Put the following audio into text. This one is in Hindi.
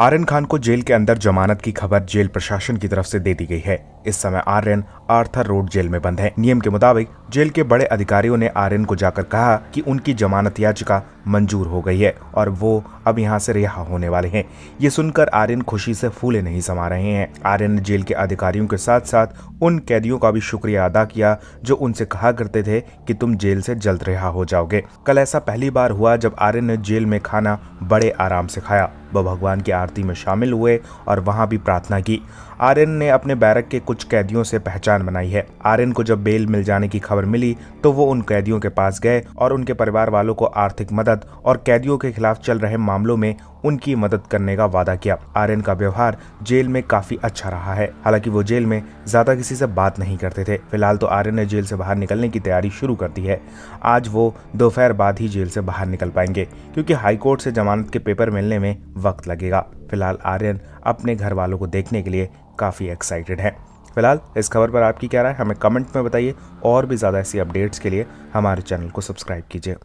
आर्यन खान को जेल के अंदर जमानत की खबर जेल प्रशासन की तरफ से दे दी गई है इस समय आर्यन आर्थर रोड जेल में बंद है नियम के मुताबिक जेल के बड़े अधिकारियों ने आर्यन को जाकर कहा कि उनकी जमानत याचिका मंजूर हो गई है और वो अब यहाँ से रिहा होने वाले हैं ये सुनकर आर्यन खुशी से फूले नहीं समा रहे हैं आर्यन ने जेल के अधिकारियों के साथ साथ उन कैदियों का भी शुक्रिया अदा किया जो उनसे कहा करते थे कि तुम जेल से जल्द रिहा हो जाओगे कल ऐसा पहली बार हुआ जब आर्यन ने जेल में खाना बड़े आराम से खाया वह भगवान की आरती में शामिल हुए और वहाँ भी प्रार्थना की आर्यन ने अपने बैरक के कुछ कैदियों से पहचान पहचान बनाई है आर्यन को जब बेल मिल जाने की खबर मिली तो वो उन कैदियों के पास गए और उनके परिवार वालों को आर्थिक मदद और कैदियों के खिलाफ चल रहे मामलों में उनकी मदद करने का वादा किया आर्यन का व्यवहार जेल में काफी अच्छा रहा है हालांकि वो जेल में ज्यादा किसी से बात नहीं करते थे फिलहाल तो आर्यन ने जेल से बाहर निकलने की तैयारी शुरू कर दी है आज वो दोपहर बाद ही जेल से बाहर निकल पाएंगे क्योंकि हाईकोर्ट से जमानत के पेपर मिलने में वक्त लगेगा फिलहाल आर्यन अपने घर वालों को देखने के लिए काफी एक्साइटेड है फिलहाल इस खबर पर आपकी क्या राय हमें कमेंट में बताइए और भी ज़्यादा ऐसी अपडेट्स के लिए हमारे चैनल को सब्सक्राइब कीजिए